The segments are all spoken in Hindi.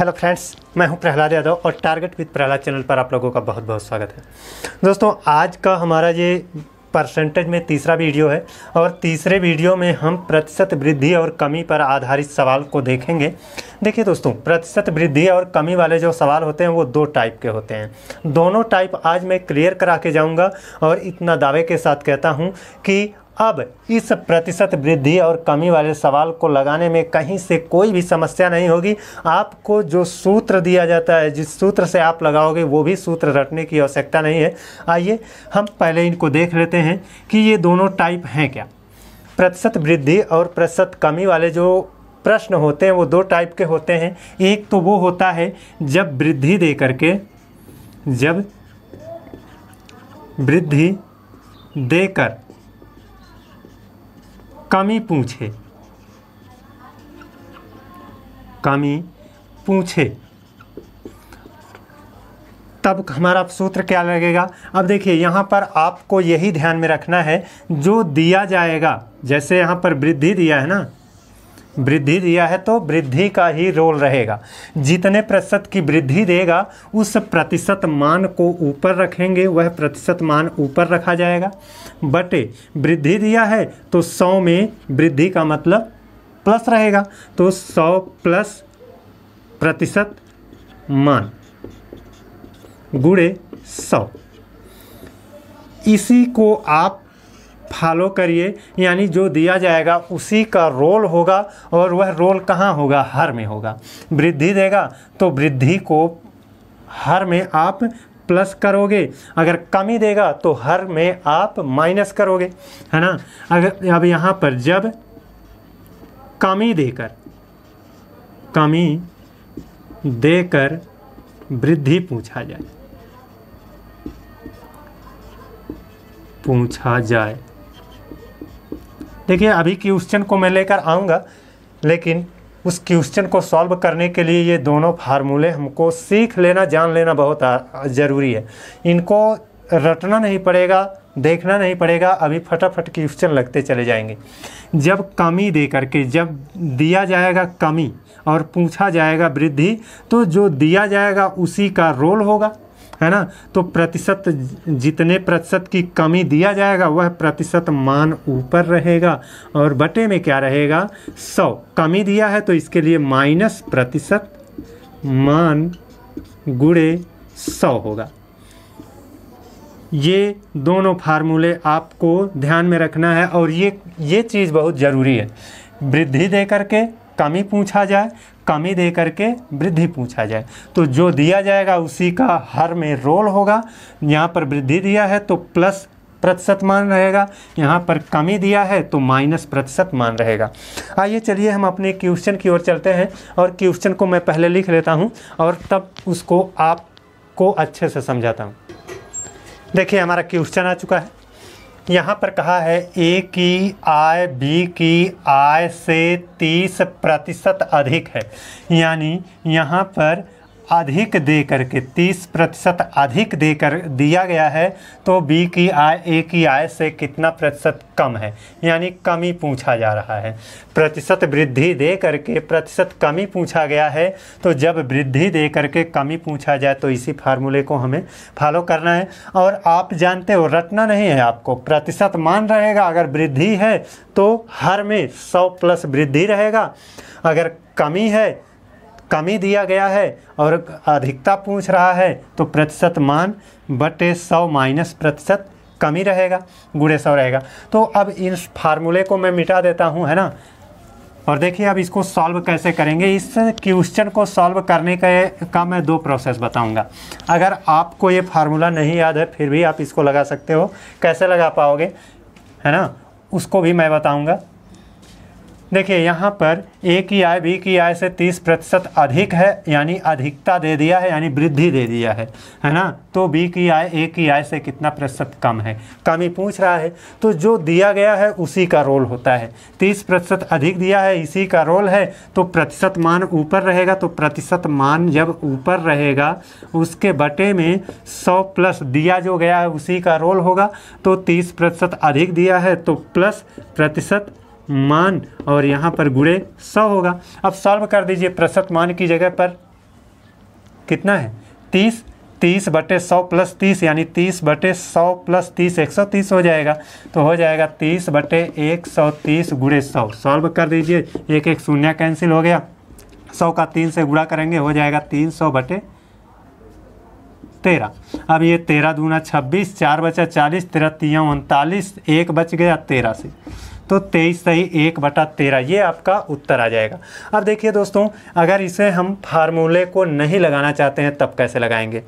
हेलो फ्रेंड्स मैं हूं प्रहलाद यादव और टारगेट विद प्रहलाद चैनल पर आप लोगों का बहुत बहुत स्वागत है दोस्तों आज का हमारा ये परसेंटेज में तीसरा वीडियो है और तीसरे वीडियो में हम प्रतिशत वृद्धि और कमी पर आधारित सवाल को देखेंगे देखिए दोस्तों प्रतिशत वृद्धि और कमी वाले जो सवाल होते हैं वो दो टाइप के होते हैं दोनों टाइप आज मैं क्लियर करा के जाऊँगा और इतना दावे के साथ कहता हूँ कि अब इस प्रतिशत वृद्धि और कमी वाले सवाल को लगाने में कहीं से कोई भी समस्या नहीं होगी आपको जो सूत्र दिया जाता है जिस सूत्र से आप लगाओगे वो भी सूत्र रटने की आवश्यकता नहीं है आइए हम पहले इनको देख लेते हैं कि ये दोनों टाइप हैं क्या प्रतिशत वृद्धि और प्रतिशत कमी वाले जो प्रश्न होते हैं वो दो टाइप के होते हैं एक तो वो होता है जब वृद्धि दे करके जब वृद्धि देकर कमी पूछे कमी पूछे तब हमारा सूत्र क्या लगेगा अब देखिए यहाँ पर आपको यही ध्यान में रखना है जो दिया जाएगा जैसे यहाँ पर वृद्धि दिया है ना वृद्धि दिया है तो वृद्धि का ही रोल रहेगा जितने प्रतिशत की वृद्धि देगा उस प्रतिशत मान को ऊपर रखेंगे वह प्रतिशत मान ऊपर रखा जाएगा बटे वृद्धि दिया है तो सौ में वृद्धि का मतलब प्लस रहेगा तो सौ प्लस प्रतिशत मान गुड़े सौ इसी को आप फॉलो करिए यानी जो दिया जाएगा उसी का रोल होगा और वह रोल कहाँ होगा हर में होगा वृद्धि देगा तो वृद्धि को हर में आप प्लस करोगे अगर कमी देगा तो हर में आप माइनस करोगे है ना अगर अब यहाँ पर जब कमी देकर कमी देकर वृद्धि पूछा जाए पूछा जाए देखिए अभी क्वेश्चन को मैं लेकर आऊँगा लेकिन उस क्वेश्चन को सॉल्व करने के लिए ये दोनों फार्मूले हमको सीख लेना जान लेना बहुत ज़रूरी है इनको रटना नहीं पड़ेगा देखना नहीं पड़ेगा अभी फटाफट क्वेश्चन लगते चले जाएंगे जब कमी दे करके जब दिया जाएगा कमी और पूछा जाएगा वृद्धि तो जो दिया जाएगा उसी का रोल होगा है ना तो प्रतिशत जितने प्रतिशत की कमी दिया जाएगा वह प्रतिशत मान ऊपर रहेगा और बटे में क्या रहेगा सौ कमी दिया है तो इसके लिए माइनस प्रतिशत मान गुड़े सौ होगा ये दोनों फार्मूले आपको ध्यान में रखना है और ये ये चीज़ बहुत ज़रूरी है वृद्धि दे करके कमी पूछा जाए कमी दे करके वृद्धि पूछा जाए तो जो दिया जाएगा उसी का हर में रोल होगा यहाँ पर वृद्धि दिया है तो प्लस प्रतिशत मान रहेगा यहाँ पर कमी दिया है तो माइनस प्रतिशत मान रहेगा आइए चलिए हम अपने क्वेश्चन की ओर चलते हैं और क्वेश्चन को मैं पहले लिख लेता हूँ और तब उसको आपको अच्छे से समझाता हूँ देखिए हमारा क्वेश्चन आ चुका है यहाँ पर कहा है ए की आय बी की आय से 30 प्रतिशत अधिक है यानी यहाँ पर अधिक दे करके 30 प्रतिशत अधिक दे कर दिया गया है तो बी की आय ए की आय से कितना प्रतिशत कम है यानी कमी पूछा जा रहा है प्रतिशत वृद्धि दे करके प्रतिशत कमी पूछा गया है तो जब वृद्धि दे करके कमी पूछा जाए तो इसी फार्मूले को हमें फॉलो करना है और आप जानते हो रटना नहीं है आपको प्रतिशत मान रहेगा अगर वृद्धि है तो हर में सौ प्लस वृद्धि रहेगा अगर कमी है कमी दिया गया है और अधिकता पूछ रहा है तो प्रतिशत मान बटे सौ माइनस प्रतिशत कमी रहेगा गुड़े सौ रहेगा तो अब इस फार्मूले को मैं मिटा देता हूँ है ना और देखिए अब इसको सॉल्व कैसे करेंगे इस क्वेश्चन को सॉल्व करने का का मैं दो प्रोसेस बताऊंगा अगर आपको ये फार्मूला नहीं याद है फिर भी आप इसको लगा सकते हो कैसे लगा पाओगे है ना उसको भी मैं बताऊंगा देखिए यहाँ पर ए की आय बी की आय से तीस प्रतिशत अधिक है यानी अधिकता दे दिया है यानी वृद्धि दे दिया है है ना तो बी की आय ए की आय से कितना प्रतिशत कम है कम ही पूछ रहा है तो जो दिया गया है उसी का रोल होता है तीस प्रतिशत अधिक दिया है इसी का रोल है तो प्रतिशत मान ऊपर रहेगा तो प्रतिशत मान जब ऊपर रहेगा उसके बटे में सौ प्लस दिया जो गया है उसी का रोल होगा तो तीस प्रतिशत अधिक दिया है तो प्लस प्रतिशत मान और यहाँ पर गुड़े सौ होगा अब सॉल्व कर दीजिए प्रतिशत मान की जगह पर कितना है तीस तीस बटे सौ प्लस तीस यानी तीस बटे सौ प्लस तीस एक सौ तीस हो जाएगा तो हो जाएगा तीस बटे एक सौ तीस गुड़े सौ सॉल्व कर दीजिए एक एक शून्य कैंसिल हो गया सौ का तीन से गुड़ा करेंगे हो जाएगा तीन सौ बटे तेरह अब ये तेरह दूना छब्बीस चार बचा चालीस तेरह तीन उनतालीस एक बच गया तेरह से तो तेईस सही एक बटा तेरह ये आपका उत्तर आ जाएगा अब देखिए दोस्तों अगर इसे हम फार्मूले को नहीं लगाना चाहते हैं तब कैसे लगाएंगे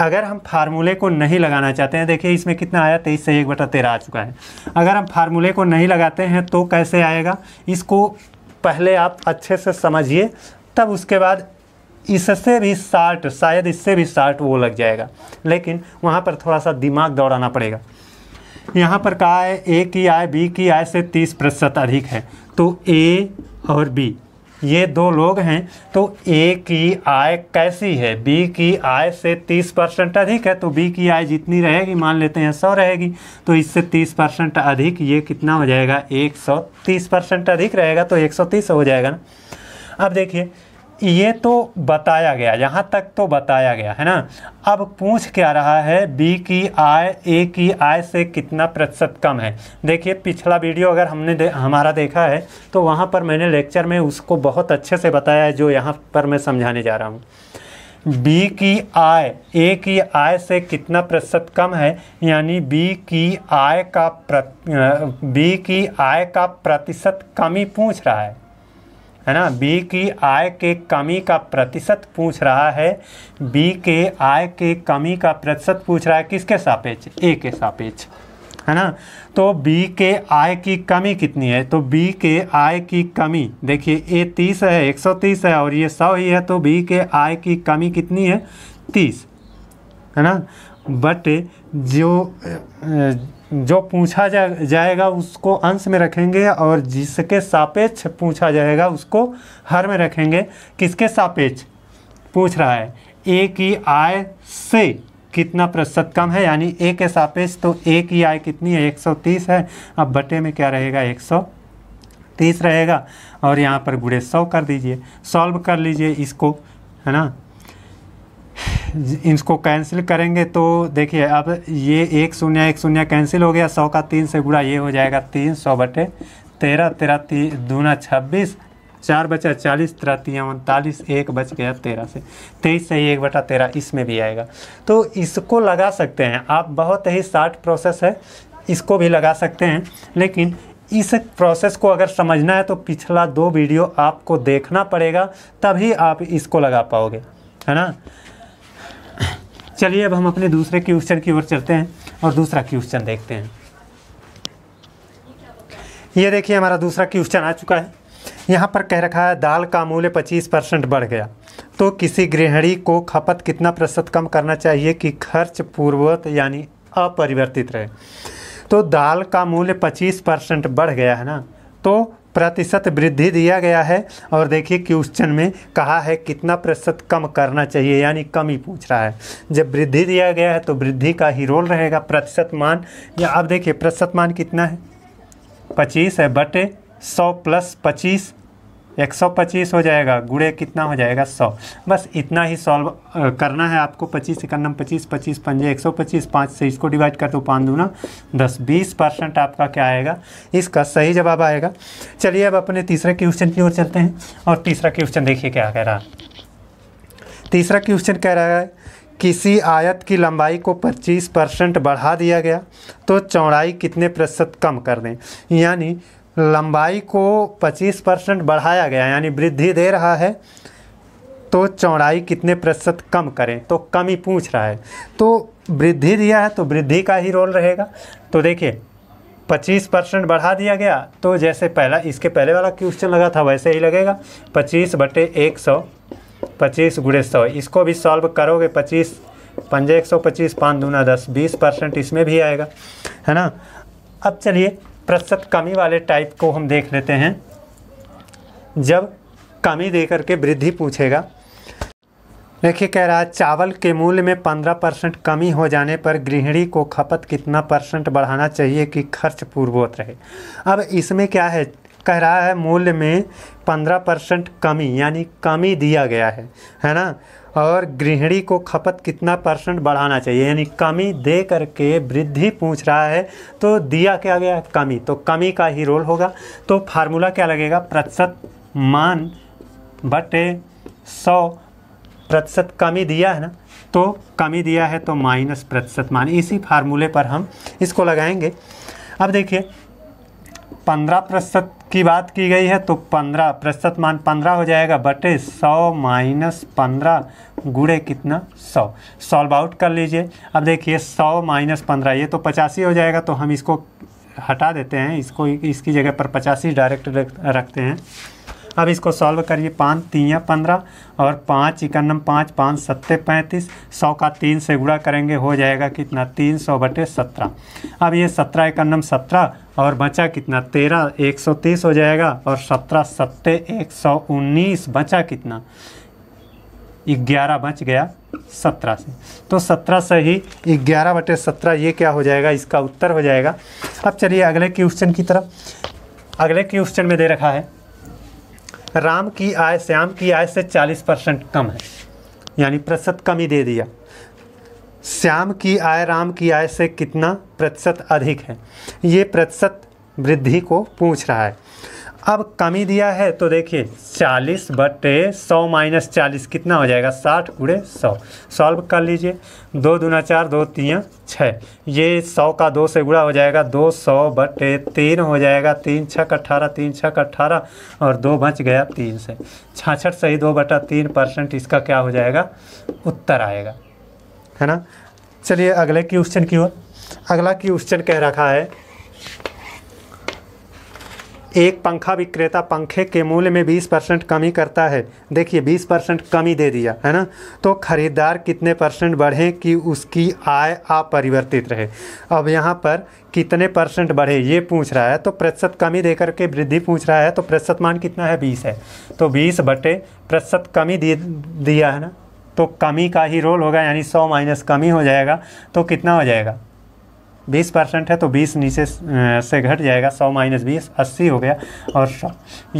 अगर हम फार्मूले को नहीं लगाना चाहते हैं देखिए इसमें कितना आया तेईस से एक बटा तेरह आ चुका है अगर हम फार्मूले को नहीं लगाते हैं तो कैसे आएगा इसको पहले आप अच्छे से समझिए तब उसके बाद इससे भी साठ शायद इससे भी साठ वो लग जाएगा लेकिन वहाँ पर थोड़ा सा दिमाग दौड़ाना पड़ेगा यहाँ पर कहा है ए की आय बी की आय से तीस प्रतिशत अधिक है तो ए और बी ये दो लोग हैं तो ए की आय कैसी है बी की आय से तीस परसेंट अधिक है तो बी की आय जितनी रहेगी मान लेते हैं सौ रहेगी तो इससे तीस परसेंट अधिक ये कितना हो जाएगा एक सौ तीस परसेंट अधिक रहेगा तो एक सौ तीस हो जाएगा ना अब देखिए ये तो बताया गया यहाँ तक तो बताया गया है ना अब पूछ क्या रहा है बी की आय ए की आय से कितना प्रतिशत कम है देखिए पिछला वीडियो अगर हमने दे, हमारा देखा है तो वहाँ पर मैंने लेक्चर में उसको बहुत अच्छे से बताया है जो यहाँ पर मैं समझाने जा रहा हूँ बी की आय ए की आय से कितना प्रतिशत कम है यानी बी की आय का बी की आय का प्रतिशत कमी पूछ रहा है है ना बी की आय के कमी का प्रतिशत पूछ रहा है बी के आय के कमी का प्रतिशत पूछ रहा है किसके सापेक्ष ए के सापेक्ष है ना तो बी के आय की कमी कितनी है तो बी के आय की कमी देखिए ए तीस है एक सौ तीस है और ये सौ ही है तो बी के आय की कमी कितनी है तीस है ना बट जो जो पूछा जा, जाएगा उसको अंश में रखेंगे और जिसके सापेक्ष पूछा जाएगा उसको हर में रखेंगे किसके सापेक्ष पूछ रहा है ए की आय से कितना प्रतिशत कम है यानी ए के सापेक्ष तो ए की आय कितनी है 130 है अब बटे में क्या रहेगा 130 रहेगा और यहाँ पर गुड़े सौ कर दीजिए सॉल्व कर लीजिए इसको है ना इसको कैंसिल करेंगे तो देखिए अब ये एक शून्य एक शून्य कैंसिल हो गया सौ का तीन से गुड़ा ये हो जाएगा तीन सौ बटे तेरह तेरह ती दूना छब्बीस चार बचा चालीस तेरह तीन उनतालीस एक बच गया तेरह से तेईस से ही एक बटा तेरह इसमें भी आएगा तो इसको लगा सकते हैं आप बहुत ही शार्ट प्रोसेस है इसको भी लगा सकते हैं लेकिन इस प्रोसेस को अगर समझना है तो पिछला दो वीडियो आपको देखना पड़ेगा तभी आप इसको लगा पाओगे है ना चलिए अब हम अपने दूसरे क्वेश्चन की ओर चलते हैं और दूसरा क्वेश्चन देखते हैं ये देखिए हमारा दूसरा क्वेश्चन आ चुका है यहाँ पर कह रखा है दाल का मूल्य 25 परसेंट बढ़ गया तो किसी गृहिणी को खपत कितना प्रतिशत कम करना चाहिए कि खर्च पूर्ववत यानी अपरिवर्तित रहे तो दाल का मूल्य 25 परसेंट बढ़ गया है ना तो प्रतिशत वृद्धि दिया गया है और देखिए क्वेश्चन में कहा है कितना प्रतिशत कम करना चाहिए यानी कम ही पूछ रहा है जब वृद्धि दिया गया है तो वृद्धि का ही रोल रहेगा प्रतिशत मान या अब देखिए प्रतिशत मान कितना है पच्चीस है बटे सौ प्लस पच्चीस एक सौ पच्चीस हो जाएगा गुड़े कितना हो जाएगा सौ बस इतना ही सॉल्व करना है आपको पच्चीस इक्यानम पच्चीस पच्चीस पंजे एक सौ पच्चीस पाँच से इसको डिवाइड कर दो पाँच दूना दस बीस परसेंट आपका क्या आएगा इसका सही जवाब आएगा चलिए अब अपने तीसरे क्वेश्चन की ओर चलते हैं और तीसरा क्वेश्चन देखिए क्या कह रहा है तीसरा क्वेश्चन कह रहा है किसी आयत की लंबाई को 25 परसेंट बढ़ा दिया गया तो चौड़ाई कितने प्रतिशत कम कर दें यानी लंबाई को 25 परसेंट बढ़ाया गया यानी वृद्धि दे रहा है तो चौड़ाई कितने प्रतिशत कम करें तो कम ही पूछ रहा है तो वृद्धि दिया है तो वृद्धि का ही रोल रहेगा तो देखिए 25 परसेंट बढ़ा दिया गया तो जैसे पहला इसके पहले वाला क्वेश्चन लगा था वैसे ही लगेगा 25 बटे एक सौ पच्चीस गुड़े सौ इसको भी सॉल्व करोगे 25 पंजे एक सौ पच्चीस पाँच दूना दस बीस परसेंट इसमें भी आएगा है ना अब चलिए प्रतिशत कमी वाले टाइप को हम देख लेते हैं जब कमी दे करके वृद्धि पूछेगा देखिए कह रहा है चावल के मूल्य में 15 परसेंट कमी हो जाने पर गृहिणी को खपत कितना परसेंट बढ़ाना चाहिए कि खर्च पूर्वोत रहे अब इसमें क्या है कह रहा है मूल्य में पंद्रह परसेंट कमी यानी कमी दिया गया है है ना और गृहिणी को खपत कितना परसेंट बढ़ाना चाहिए यानी कमी दे करके वृद्धि पूछ रहा है तो दिया क्या गया है कमी तो कमी का ही रोल होगा तो फार्मूला क्या लगेगा प्रतिशत मान बटे सौ प्रतिशत कमी दिया है ना तो कमी दिया है तो माइनस प्रतिशत मान इसी फार्मूले पर हम इसको लगाएंगे अब देखिए पंद्रह प्रतिशत की बात की गई है तो पंद्रह प्रतिशत मान पंद्रह हो जाएगा बटे सौ माइनस पंद्रह गुड़े कितना सौ सॉल्व आउट कर लीजिए अब देखिए सौ माइनस पंद्रह ये तो पचासी हो जाएगा तो हम इसको हटा देते हैं इसको इसकी जगह पर पचासी डायरेक्ट रखते हैं अब इसको सॉल्व करिए पाँच तीन पंद्रह और पाँच इक्नम पाँच पाँच सत्ते पैंतीस सौ का तीन से गुड़ा करेंगे हो जाएगा कितना तीन सौ बटे सत्रह अब ये सत्रह इक्नम सत्रह और बचा कितना तेरह एक सौ तीस हो जाएगा और सत्रह सत्ते एक सौ उन्नीस बचा कितना ग्यारह बच गया सत्रह से तो सत्रह से ही ग्यारह बटे सत्रह ये क्या हो जाएगा इसका उत्तर हो जाएगा अब चलिए अगले क्वेश्चन की तरफ अगले क्वेश्चन में दे रखा है राम की आय श्याम की आय से 40 परसेंट कम है यानी प्रतिशत कम ही दे दिया श्याम की आय राम की आय से कितना प्रतिशत अधिक है ये प्रतिशत वृद्धि को पूछ रहा है अब कमी दिया है तो देखिए चालीस बटे सौ माइनस चालीस कितना हो जाएगा साठ गुड़े सौ सॉल्व कर लीजिए दो दूना चार दो तीन छः ये सौ का दो से गुड़ा हो जाएगा दो सौ बटे तीन हो जाएगा तीन छक अट्ठारह तीन छक अट्ठारह और दो बच गया तीन से छाछठ सही दो बटा तीन परसेंट इसका क्या हो जाएगा उत्तर आएगा है ना चलिए अगले क्वेश्चन की ओर अगला क्वेश्चन कह रखा है एक पंखा विक्रेता पंखे के मूल्य में 20 परसेंट कमी करता है देखिए 20 परसेंट कमी दे दिया है ना तो खरीदार कितने परसेंट बढ़े कि उसकी आय अपरिवर्तित रहे अब यहाँ पर कितने परसेंट बढ़े ये पूछ रहा है तो प्रतिशत कमी दे करके वृद्धि पूछ रहा है तो प्रतिशत मान कितना है बीस है तो बीस बटे प्रतिशत कमी दे दिया है ना तो कमी का ही रोल होगा यानी सौ माइनस कमी हो जाएगा तो कितना हो जाएगा बीस परसेंट है तो बीस नीचे से घट जाएगा सौ माइनस बीस अस्सी हो गया और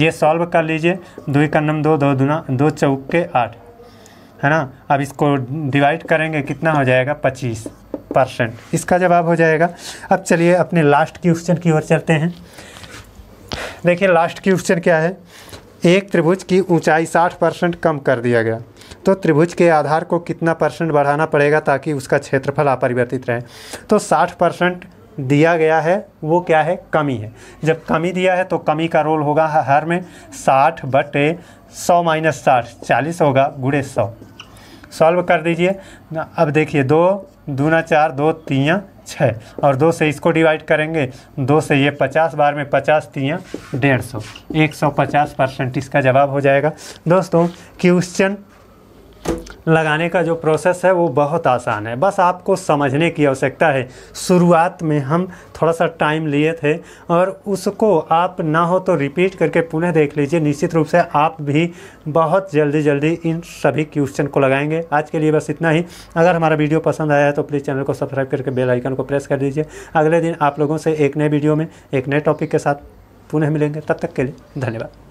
ये सॉल्व कर लीजिए दो का नम दो दो दुना दो चौक के आठ है ना अब इसको डिवाइड करेंगे कितना हो जाएगा पच्चीस परसेंट इसका जवाब हो जाएगा अब चलिए अपने लास्ट क्वेश्चन की ओर चलते हैं देखिए लास्ट क्वेश्चन क्या है एक त्रिभुज की ऊंचाई 60 परसेंट कम कर दिया गया तो त्रिभुज के आधार को कितना परसेंट बढ़ाना पड़ेगा ताकि उसका क्षेत्रफल अपरिवर्तित रहे तो साठ परसेंट दिया गया है वो क्या है कमी है जब कमी दिया है तो कमी का रोल होगा हर में साठ बटे सौ माइनस साठ चालीस होगा गुड़े सौ सॉल्व कर दीजिए अब देखिए दो दूना चार दो तियाँ छः और दो से इसको डिवाइड करेंगे दो से ये पचास बार में पचास तियाँ डेढ़ सौ एक सौ पचास परसेंट इसका जवाब हो जाएगा दोस्तों क्वेश्चन लगाने का जो प्रोसेस है वो बहुत आसान है बस आपको समझने की आवश्यकता है शुरुआत में हम थोड़ा सा टाइम लिए थे और उसको आप ना हो तो रिपीट करके पुनः देख लीजिए निश्चित रूप से आप भी बहुत जल्दी जल्दी इन सभी क्वेश्चन को लगाएंगे आज के लिए बस इतना ही अगर हमारा वीडियो पसंद आया है तो प्लीज़ चैनल को सब्सक्राइब करके बेल आइकन को प्रेस कर दीजिए अगले दिन आप लोगों से एक नए वीडियो में एक नए टॉपिक के साथ पुनः मिलेंगे तब तक के लिए धन्यवाद